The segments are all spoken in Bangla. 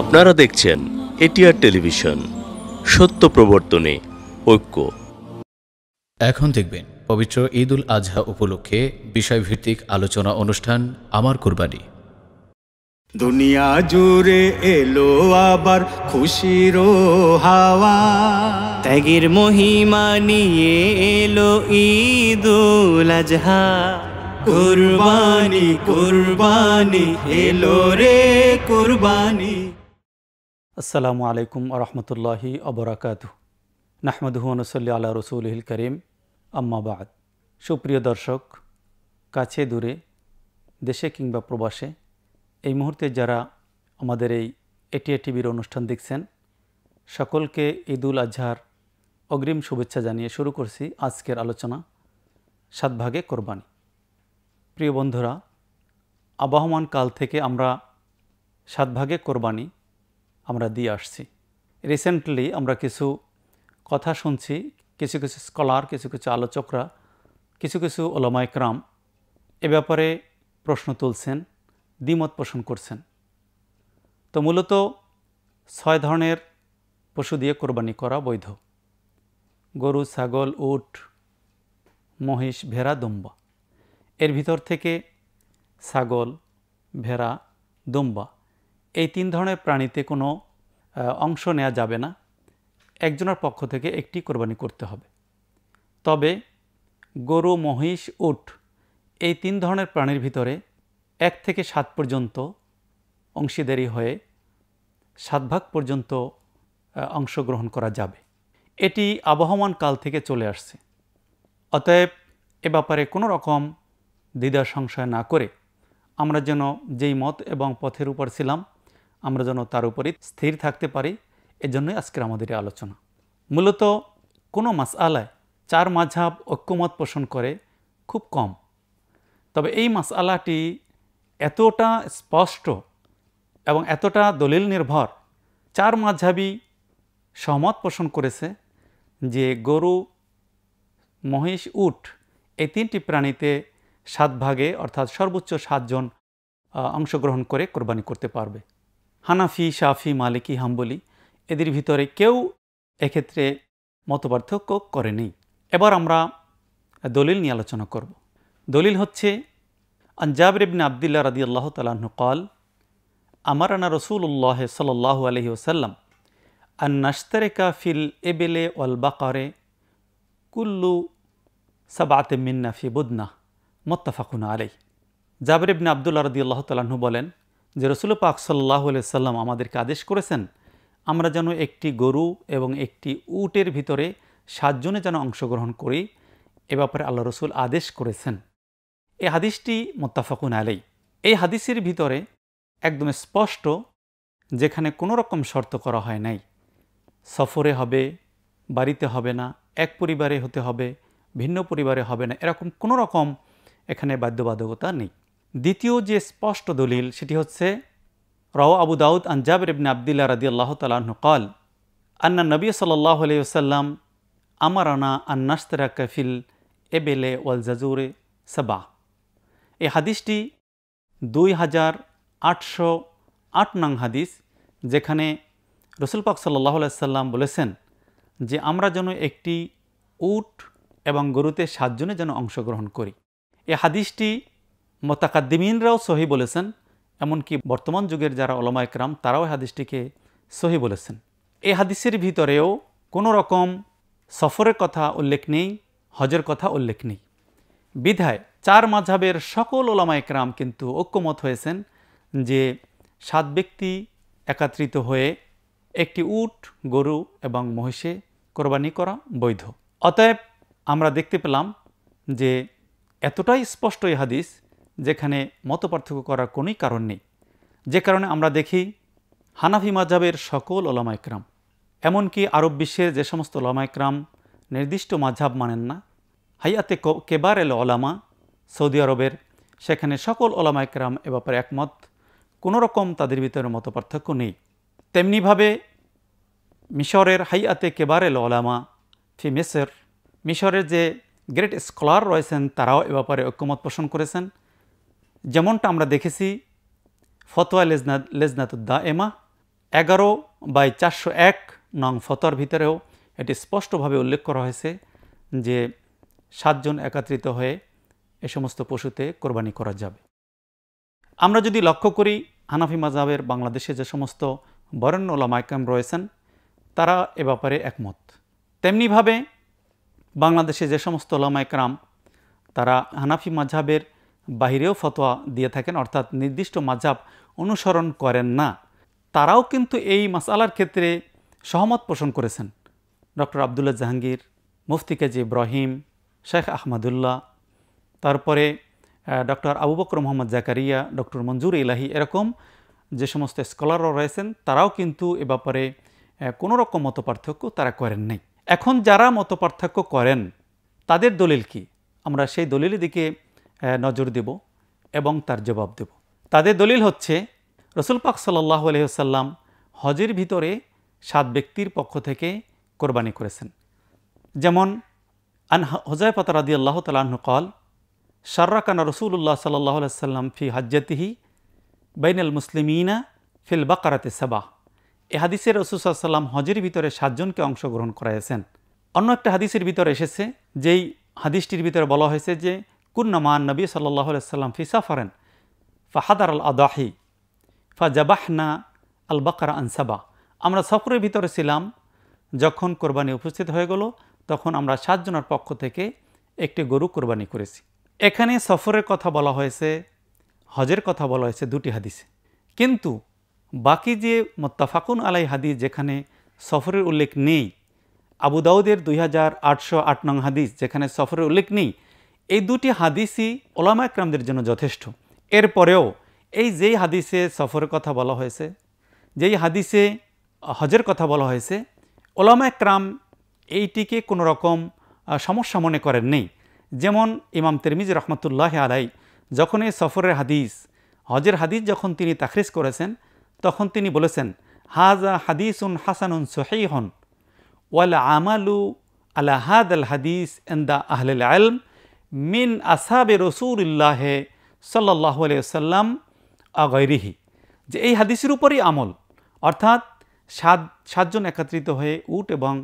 আপনারা দেখছেন এটিআর টেলিভিশন সত্য প্রবর্তনে ঐক্য এখন দেখবেন পবিত্র ঈদ উল আজহা উপলক্ষে বিষয়ভিত্তিক আলোচনা অনুষ্ঠান আমার কোরবানি দুনিয়া জুড়ে এলো আবার খুশির হাওয়া ত্যাগের মহিমা নিয়ে এলো ঈদ উল আজহা কুরবানি কুরবানি এলো রে কুরবানি আসসালামু আলাইকুম আরহামতুল্লাহি অবরাকাত সাল্লি আল্লাহ রসুলহিল করিম আম্মাবাদ সুপ্রিয় দর্শক কাছে দূরে দেশে কিংবা প্রবাসে এই মুহূর্তে যারা আমাদের এই এটিএ টিভির অনুষ্ঠান দেখছেন সকলকে ঈদুল আজহার অগ্রিম শুভেচ্ছা জানিয়ে শুরু করছি আজকের আলোচনা সাত ভাগে কোরবানি প্রিয় বন্ধুরা আবহমান কাল থেকে আমরা সাত ভাগে কোরবানি আমরা দিয়ে আসছি রিসেন্টলি আমরা কিছু কথা শুনছি কিছু কিছু স্কলার কিছু কিছু আলোচকরা কিছু কিছু ওলামাইকরাম এ ব্যাপারে প্রশ্ন তুলছেন দ্বিমত পোষণ করছেন তো মূলত ছয় ধরনের পশু দিয়ে কোরবানি করা বৈধ গরু ছাগল উট মহিষ ভেড়া দুম্বা এর ভিতর থেকে ছাগল ভেড়া দুম্বা এই তিন ধরনের প্রাণীতে কোনো অংশ নেওয়া যাবে না একজনের পক্ষ থেকে একটি কোরবানি করতে হবে তবে গরু মহিষ উট এই তিন ধরনের প্রাণীর ভিতরে এক থেকে সাত পর্যন্ত অংশীদারি হয়ে সাত ভাগ পর্যন্ত অংশগ্রহণ করা যাবে এটি আবহমান কাল থেকে চলে আসছে অতএব এ ব্যাপারে কোনো রকম দ্বিধা সংশয় না করে আমরা যেন যেই মত এবং পথের উপর ছিলাম আমরা যেন তার উপরে স্থির থাকতে পারি এজন্যই আজকের আমাদের আলোচনা মূলত কোনো মাস আলায় চার মাঝাব ঐক্যমত পোষণ করে খুব কম তবে এই মাস আলাটি এতটা স্পষ্ট এবং এতটা দলিল নির্ভর চার মাঝাবি সহমত পোষণ করেছে যে গরু মহিষ উট এই তিনটি প্রাণীতে সাত ভাগে অর্থাৎ সর্বোচ্চ সাতজন অংশগ্রহণ করে কোরবানি করতে পারবে হানাফি সাফি মালিকি হাম্বলি এদের ভিতরে কেউ এক্ষেত্রে মতপার্থক্য করেনি এবার আমরা দলিল নিয়ে আলোচনা করব দলিল হচ্ছে আঞ্জাব রেবিন আবদুল্লাহ রাদি আল্লাহ তালাহু কল আমার আনা রসুল্লাহ সাল্লাহ আলহি ওসাল্লাম আন নাস্তারেকা ফিল এবেলে ওয়াল বাকারে কুল্লু সাবাতে মিন্না ফি বুদনা মোত্তাফাকুনা আলাই জাবির আবদুল্লা রদি আল্লাহ তালাহু বলেন যে রসুল পাক সাল্লাহ সাল্লাম আমাদেরকে আদেশ করেছেন আমরা যেন একটি গরু এবং একটি উটের ভিতরে সাতজনে যেন অংশগ্রহণ করি এ ব্যাপারে আল্লাহ রসুল আদেশ করেছেন এই হাদিসটি মোত্তাফাকুন আলাই এই হাদিসের ভিতরে একদম স্পষ্ট যেখানে কোনো রকম শর্ত করা হয় নাই সফরে হবে বাড়িতে হবে না এক পরিবারে হতে হবে ভিন্ন পরিবারে হবে না এরকম কোনো রকম এখানে বাধ্যবাধকতা নেই দ্বিতীয় যে স্পষ্ট দলিল সেটি হচ্ছে রাও আবু দাউদ আনজাব রেবিন আবদুল্লাহ রাদি আল্লাহ তালাহ কল আন্না নবী সাল্লাহ আলাইসাল্লাম আমার আনা আন্নাস্তরা কফিল এবেলে ওয়াল জাজুরে সাবা এই হাদিসটি দুই হাজার আটশো আট নং হাদিস যেখানে রসুল পাক সাল্লাহ সাল্লাম বলেছেন যে আমরা যেন একটি উট এবং গরুতে সাতজনে যেন অংশগ্রহণ করি এ হাদিসটি মোতাকাদ্দিমিনরাও সহি বলেছেন এমনকি বর্তমান যুগের যারা ওলামাইকরাম তারাও হাদিসটিকে সহি বলেছেন এই হাদিসের ভিতরেও কোনো রকম সফরের কথা উল্লেখ নেই হজের কথা উল্লেখ নেই বিধায় চার মাঝাবের সকল ওলামাইকরাম কিন্তু ঐক্যমত হয়েছেন যে সাত ব্যক্তি একত্রিত হয়ে একটি উট গরু এবং মহিষে কোরবানি করা বৈধ অতএব আমরা দেখতে পেলাম যে এতটাই স্পষ্ট এই হাদিস যেখানে মত পার্থক্য করার কোনোই কারণ নেই যে কারণে আমরা দেখি হানাফি মাজাবের সকল ওলামাইকরাম এমনকি আরব বিশ্বের যে সমস্ত ওলামাইকরাম নির্দিষ্ট মাঝাব মানেন না হাইয়াতে কেবার এল ওলামা সৌদি আরবের সেখানে সকল ওলামাইকরাম এ ব্যাপারে একমত কোনোরকম তাদের ভিতরে মত পার্থক্য নেই তেমনিভাবে মিশরের হাইয়াতে কেবার এল ওলামা ফি মেসের মিশরের যে গ্রেট স্কলার রয়েছেন তারাও এ ব্যাপারে ঐক্যমত পোষণ করেছেন যেমনটা আমরা দেখেছি ফতোয়া লেজনা লেজনাতুদ্দা এমা এগারো বাই চারশো এক নং ফতোয়ার ভিতরেও এটি স্পষ্টভাবে উল্লেখ করা হয়েছে যে সাতজন একত্রিত হয়ে এ সমস্ত পশুতে কোরবানি করা যাবে আমরা যদি লক্ষ্য করি হানাফি মাজাবের বাংলাদেশে যে সমস্ত বরেণ্য মাইকাম রয়েছেন তারা এ ব্যাপারে একমত তেমনিভাবে বাংলাদেশে যে সমস্ত ওলামাইকরাম তারা হানাফি মাঝাবের বাহিরেও ফতোয়া দিয়ে থাকেন অর্থাৎ নির্দিষ্ট মাজাব অনুসরণ করেন না তারাও কিন্তু এই মাসালার ক্ষেত্রে সহমত পোষণ করেছেন ডক্টর আবদুল্লা জাহাঙ্গীর মুফতি কাজী ইব্রাহিম শেখ আহমদুল্লাহ তারপরে ডক্টর আবু বকর মোহাম্মদ জাকারিয়া ডক্টর মঞ্জুর ইলাহি এরকম যে সমস্ত স্কলাররা রয়েছেন তারাও কিন্তু এ ব্যাপারে কোনোরকম মত পার্থক্য তারা করেন নাই এখন যারা মত পার্থক্য করেন তাদের দলিল কি আমরা সেই দলিলের দিকে নজর দেব এবং তার জবাব দেব তাদের দলিল হচ্ছে রসুল পাক সাল্লাহ আলহ্লাম হজের ভিতরে সাত ব্যক্তির পক্ষ থেকে কোরবানি করেছেন যেমন আন হজাইফাত রাদি আল্লাহ তালাহ কল রসুল উল্লাহ সাল্লাহ সাল্লাম ফি হাজ্জাতিহি বাইনাল মুসলিমিনা ফিল বাকারাতে সাবাহ এ হাদিসের রসুসাল্লাম হজের ভিতরে সাতজনকে অংশগ্রহণ করাইয়াছেন অন্য একটা হাদিসের ভিতরে এসেছে যেই হাদিসটির ভিতরে বলা হয়েছে যে কুন্নামান নবী সাল্লাহ সাল্লাম ফি সাফারেন ফাহাদার আল আদাহি ফাজাবাহনা আল বাকার আনসাবা আমরা সফরের ভিতরে ছিলাম যখন কোরবানি উপস্থিত হয়ে গেল তখন আমরা সাতজনের পক্ষ থেকে একটি গরু কোরবানি করেছি এখানে সফরের কথা বলা হয়েছে হজের কথা বলা হয়েছে দুটি হাদিসে কিন্তু বাকি যে মোত্তাফাকুন আলাই হাদিস যেখানে সফরের উল্লেখ নেই আবু দাউদের দুই হাজার আটশো আট নং হাদিস যেখানে সফরের উল্লেখ নেই এই দুটি হাদিসই ওলামা একরামদের জন্য যথেষ্ট এরপরেও এই যেই হাদিসে সফরের কথা বলা হয়েছে যেই হাদিসে হজের কথা বলা হয়েছে ওলামা একরাম এইটিকে কোনো রকম সমস্যা মনে করেন নেই যেমন ইমাম তেরমিজ রহমতুল্লাহ আলাই যখন এই সফরের হাদিস হজের হাদিস যখন তিনি তাখরিজ করেছেন তখন তিনি বলেছেন হাজা হাদিসুন হাসানুন সোহেই হন ওয়াল আমালু আলা হাদ আল হাদিস এন দা আহলে আলম মিন আসাবে রসুল্লাহে সাল্লাহ সাল্লাম আগৈরিহি যে এই হাদিসের উপরই আমল অর্থাৎ সাত সাতজন একত্রিত হয়ে উট এবং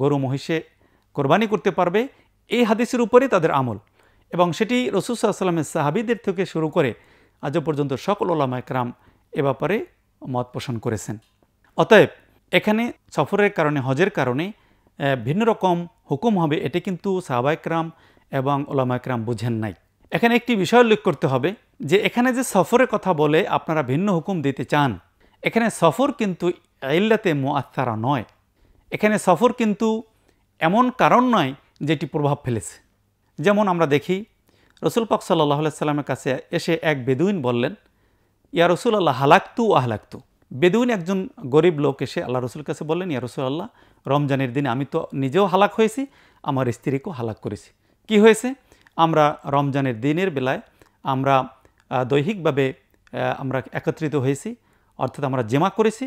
গরু মহিষে কোরবানি করতে পারবে এই হাদিসের উপরে তাদের আমল এবং সেটি রসুল সাল্লামের সাহাবিদের থেকে শুরু করে আজও পর্যন্ত সকল ওলামা একরাম এ ব্যাপারে মত পোষণ করেছেন অতএব এখানে সফরের কারণে হজের কারণে ভিন্ন রকম হুকুম হবে এটি কিন্তু সাহাবায়করাম এবং একরাম বুঝেন নাই এখানে একটি বিষয় উল্লেখ করতে হবে যে এখানে যে সফরের কথা বলে আপনারা ভিন্ন হুকুম দিতে চান এখানে সফর কিন্তু মো আত্মারা নয় এখানে সফর কিন্তু এমন কারণ নয় যেটি প্রভাব ফেলেছে যেমন আমরা দেখি রসুল পাক সাল্লাহ সাল্লামের কাছে এসে এক বেদুইন বললেন ইয়া রসুল আল্লাহ হালাক্তু আহলাক্তু বেদুইন একজন গরিব লোক এসে আল্লাহ রসুলের কাছে বললেন ইয়া রসুল আল্লাহ রমজানের দিনে আমি তো নিজেও হালাক হয়েছি আমার স্ত্রীকেও হালাক করেছি কি হয়েছে আমরা রমজানের দিনের বেলায় আমরা দৈহিকভাবে আমরা একত্রিত হয়েছি অর্থাৎ আমরা জেমা করেছি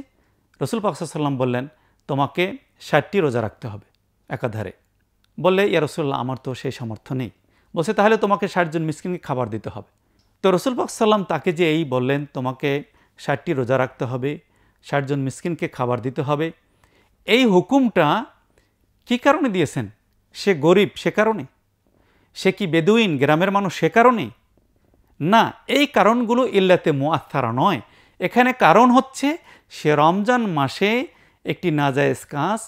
রসুল পাকসাল্লাম বললেন তোমাকে ষাটটি রোজা রাখতে হবে একাধারে বললে ইয়া রসুল্লাহ আমার তো সেই সামর্থ্য নেই বলছে তাহলে তোমাকে ষাটজন মিসকিনকে খাবার দিতে হবে তো রসুল পাকসাল্লাম তাকে যে এই বললেন তোমাকে ষাটটি রোজা রাখতে হবে ষাটজন মিসকিনকে খাবার দিতে হবে এই হুকুমটা কি কারণে দিয়েছেন সে গরিব সে কারণে সে কি বেদুইন গ্রামের মানুষ সে কারণে না এই কারণগুলো ইল্লাতে মুআারা নয় এখানে কারণ হচ্ছে সে রমজান মাসে একটি নাজায়েজ কাজ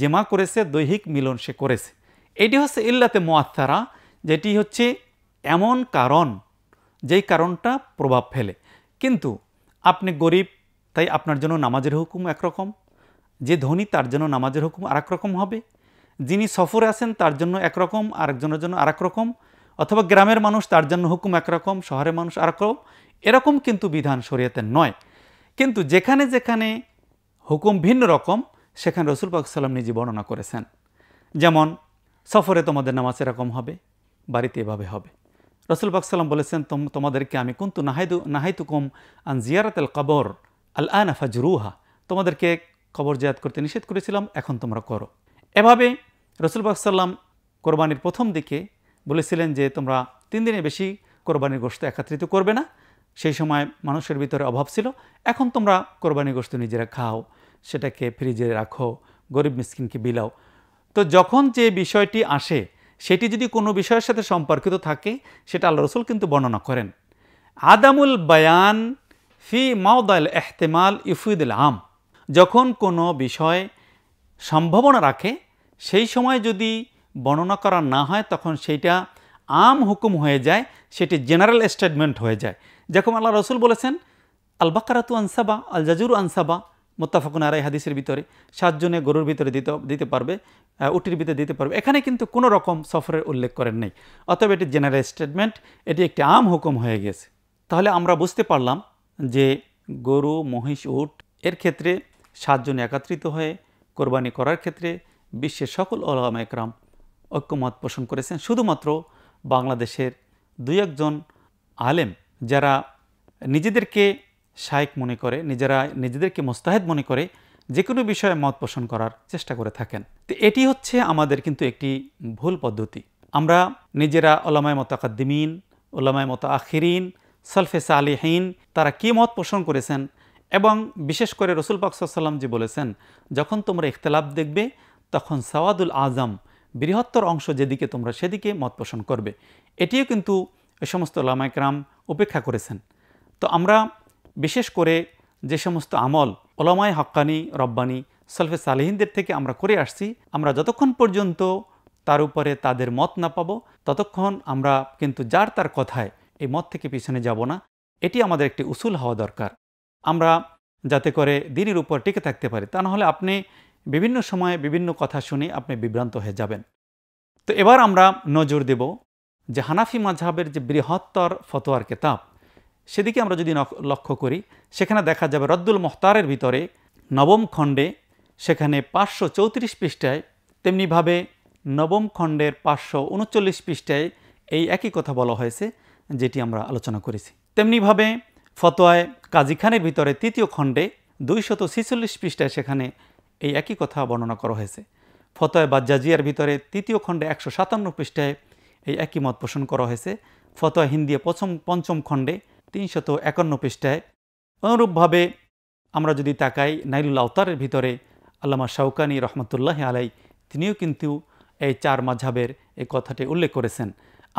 জেমা করেছে দৈহিক মিলন সে করেছে এটি হচ্ছে ইল্লাতে মুআারা যেটি হচ্ছে এমন কারণ যেই কারণটা প্রভাব ফেলে কিন্তু আপনি গরিব তাই আপনার জন্য নামাজের হুকুম একরকম যে ধনী তার জন্য নামাজের হুকুম আর রকম হবে যিনি সফরে আছেন তার জন্য একরকম আরেকজনের জন্য আরেক রকম অথবা গ্রামের মানুষ তার জন্য হুকুম একরকম শহরের মানুষ আরেকরকম রকম এরকম কিন্তু বিধান শরীয়তে নয় কিন্তু যেখানে যেখানে হুকুম ভিন্ন রকম সেখানে রসুল পাকসাল্লাম নিজে বর্ণনা করেছেন যেমন সফরে তোমাদের নামাজ এরকম হবে বাড়িতে এভাবে হবে রসুল পাকসাল্লাম বলেছেন তোম তোমাদেরকে আমি কিন্তু নাহাইদু নাহাইতুকুম আন জিয়ারাত আল কবর আল আনাফা জুরুহা তোমাদেরকে কবর জায়াত করতে নিষেধ করেছিলাম এখন তোমরা করো এভাবে রসুল বাকসাল্লাম কোরবানির প্রথম দিকে বলেছিলেন যে তোমরা তিন দিনে বেশি কোরবানির গোষ্ঠ একত্রিত করবে না সেই সময় মানুষের ভিতরে অভাব ছিল এখন তোমরা কোরবানি গোষ্ঠ নিজেরা খাও সেটাকে ফ্রিজে রাখো গরিব মিসকিনকে বিলাও তো যখন যে বিষয়টি আসে সেটি যদি কোনো বিষয়ের সাথে সম্পর্কিত থাকে সেটা আল্লাহ রসুল কিন্তু বর্ণনা করেন আদামুল বায়ান ফি মাউদাল এহতেমাল ইফুদুল আম যখন কোনো বিষয় সম্ভাবনা রাখে সেই সময় যদি বর্ণনা করা না হয় তখন সেইটা আম হুকুম হয়ে যায় সেটি জেনারেল স্টেটমেন্ট হয়ে যায় যেরকম আল্লাহ রসুল বলেছেন আল বাকারাতু আনসাবা আল জাজুর আনসাবা মোত্তাফাকুন আরাই হাদিসের ভিতরে সাতজনে গরুর ভিতরে দিতে দিতে পারবে উটির ভিতরে দিতে পারবে এখানে কিন্তু কোনো রকম সফরের উল্লেখ করেন নেই অতএব এটি জেনারেল স্টেটমেন্ট এটি একটি আম হুকুম হয়ে গেছে তাহলে আমরা বুঝতে পারলাম যে গরু মহিষ উট এর ক্ষেত্রে সাতজন একত্রিত হয়ে কোরবানি করার ক্ষেত্রে বিশ্বের সকল ওলামা একরাম ঐক্যমত পোষণ করেছেন শুধুমাত্র বাংলাদেশের দুই একজন আলেম যারা নিজেদেরকে শায়েক মনে করে নিজেরা নিজেদেরকে মোস্তাহেদ মনে করে যে কোনো বিষয়ে মত পোষণ করার চেষ্টা করে থাকেন তো এটি হচ্ছে আমাদের কিন্তু একটি ভুল পদ্ধতি আমরা নিজেরা ওলামায় আকাদ্দিমিন ওলামায় মত আখিরিন সালফে সালিহীন তারা কী মত পোষণ করেছেন এবং বিশেষ করে রসুল পাকসাল্লাম যে বলেছেন যখন তোমরা ইখতলাফ দেখবে তখন সাওয়াদুল আজম বৃহত্তর অংশ যেদিকে তোমরা সেদিকে মত পোষণ করবে এটিও কিন্তু এ সমস্ত ওলামাইকরাম উপেক্ষা করেছেন তো আমরা বিশেষ করে যে সমস্ত আমল ওলামায় হক্কানি রব্বানি সলফে সালেহিনদের থেকে আমরা করে আসছি আমরা যতক্ষণ পর্যন্ত তার উপরে তাদের মত না পাব ততক্ষণ আমরা কিন্তু যার তার কথায় এই মত থেকে পিছনে যাব না এটি আমাদের একটি উসুল হওয়া দরকার আমরা যাতে করে দিনের উপর টিকে থাকতে পারি তা নাহলে আপনি বিভিন্ন সময়ে বিভিন্ন কথা শুনে আপনি বিভ্রান্ত হয়ে যাবেন তো এবার আমরা নজর দেব যে হানাফি মাঝহাবের যে বৃহত্তর ফতোয়ার কেতাব সেদিকে আমরা যদি লক্ষ্য করি সেখানে দেখা যাবে রদ্দুল মোহতারের ভিতরে নবম খণ্ডে সেখানে পাঁচশো চৌত্রিশ পৃষ্ঠায় তেমনিভাবে নবম খণ্ডের পাঁচশো উনচল্লিশ পৃষ্ঠায় এই একই কথা বলা হয়েছে যেটি আমরা আলোচনা করেছি তেমনিভাবে ফতোয়ায় কাজী খানের ভিতরে তৃতীয় খণ্ডে দুইশত ছিচল্লিশ পৃষ্ঠায় সেখানে এই একই কথা বর্ণনা করা হয়েছে ফতোয় বাজ্জাজিয়ার ভিতরে তৃতীয় খণ্ডে একশো সাতান্ন পৃষ্ঠায় এই একই মত পোষণ করা হয়েছে ফতোয়া হিন্দিয়ে প্রথম পঞ্চম খণ্ডে তিনশত একান্ন পৃষ্ঠায় অনুরূপভাবে আমরা যদি তাকাই নাইলুল আওতারের ভিতরে আল্লামা শাউকানি রহমতুল্লাহ আলাই তিনিও কিন্তু এই চার মাঝাবের এই কথাটি উল্লেখ করেছেন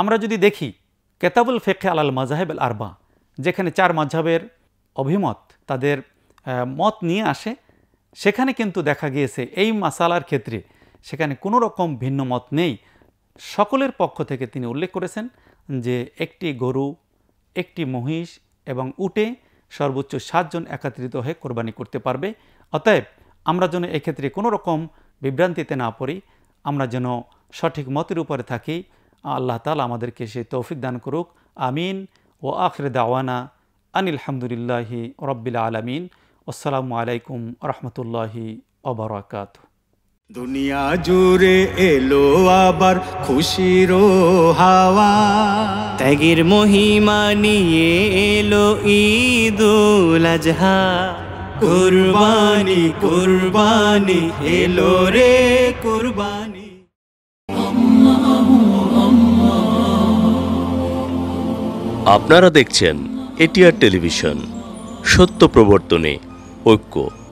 আমরা যদি দেখি কেতাবুল ফেখে আলাল মাজাহেব আল আরবা যেখানে চার মাঝাবের অভিমত তাদের মত নিয়ে আসে সেখানে কিন্তু দেখা গিয়েছে এই মাসালার ক্ষেত্রে সেখানে কোনো রকম ভিন্ন মত নেই সকলের পক্ষ থেকে তিনি উল্লেখ করেছেন যে একটি গরু একটি মহিষ এবং উটে সর্বোচ্চ সাতজন একত্রিত হয়ে কোরবানি করতে পারবে অতএব আমরা যেন এক্ষেত্রে কোনো রকম বিভ্রান্তিতে না পড়ি আমরা যেন সঠিক মতের উপরে থাকি আল্লাহ তালা আমাদেরকে সে তৌফিক দান করুক আমিন ও আখরে দাওয়ানা আনিল হামদুলিল্লাহি রব্বিল আলমিন আসসালামু আলাইকুম রহমতুল্লাহি অবরাকাত দুনিয়া জুড়ে এলো আবার খুশির হাওয়া ত্যাগের মহিমা নিয়ে এলো ঈদুল আজহা কুরবানি কুরবানি এলো রে কুরবানি আপনারা দেখছেন এটিআর টেলিভিশন সত্য প্রবর্তনে 없고